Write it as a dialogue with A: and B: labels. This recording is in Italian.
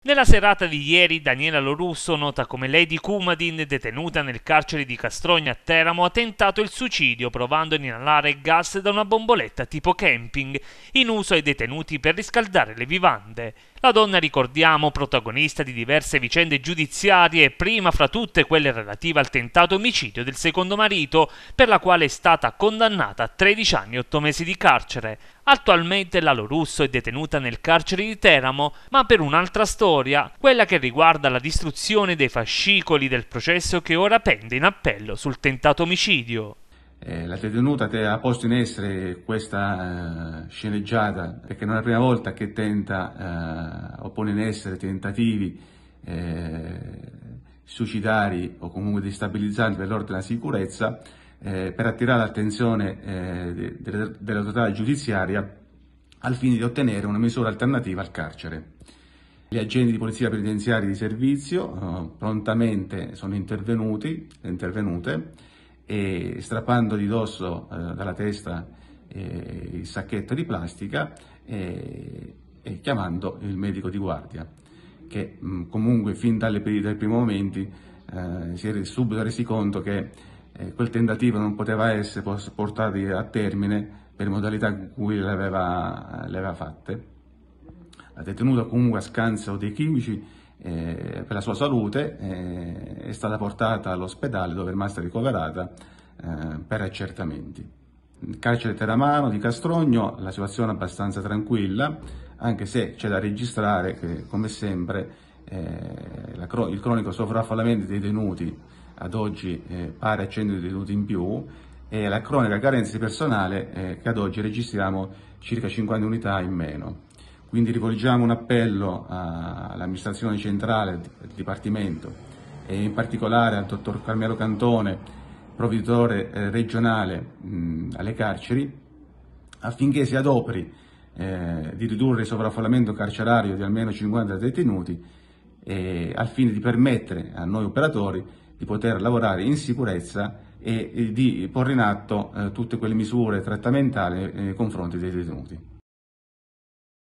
A: Nella serata di ieri Daniela Lorusso, nota come Lady Kumadin, detenuta nel carcere di Castrogna a Teramo, ha tentato il suicidio provando ad inalare gas da una bomboletta tipo camping, in uso ai detenuti per riscaldare le vivande. La donna, ricordiamo, protagonista di diverse vicende giudiziarie, prima fra tutte quelle relative al tentato omicidio del secondo marito, per la quale è stata condannata a 13 anni e 8 mesi di carcere. Attualmente la Lorusso è detenuta nel carcere di Teramo, ma per un'altra storia, quella che riguarda la distruzione dei fascicoli del processo che ora pende in appello sul tentato omicidio.
B: Eh, la detenuta te ha posto in essere questa eh, sceneggiata perché non è la prima volta che tenta eh, o pone in essere tentativi eh, suicidari o comunque destabilizzanti per l'ordine della sicurezza eh, per attirare l'attenzione eh, delle, dell'autorità giudiziaria al fine di ottenere una misura alternativa al carcere. Gli agenti di polizia penitenziaria di servizio eh, prontamente sono intervenuti, intervenute, e strappando di dosso eh, dalla testa eh, il sacchetto di plastica e, eh, e chiamando il medico di guardia che mh, mm, comunque fin dalle, dai primi momenti si è subito resi conto che eh, quel tentativo non poteva essere portato a termine per modalità in cui le aveva, le aveva fatte. La detenuta comunque a scanso dei chimici eh, per la sua salute eh, è stata portata all'ospedale dove è rimasta ricoverata eh, per accertamenti. In carcere Teramano di Castrogno la situazione è abbastanza tranquilla, anche se c'è da registrare che come sempre eh, il cronico sovraffollamento dei detenuti ad oggi eh, pari a 100 detenuti in più e la cronica carenza di personale eh, che ad oggi registriamo circa 50 unità in meno. Quindi rivolgiamo un appello all'amministrazione centrale del Dipartimento e in particolare al dottor Carmelo Cantone, provveditore eh, regionale mh, alle carceri, affinché si adoperi eh, di ridurre il sovraffollamento carcerario di almeno 50 detenuti eh, al fine di permettere a noi operatori di poter lavorare in sicurezza e, e di porre in atto eh, tutte quelle misure trattamentali eh, nei confronti dei detenuti.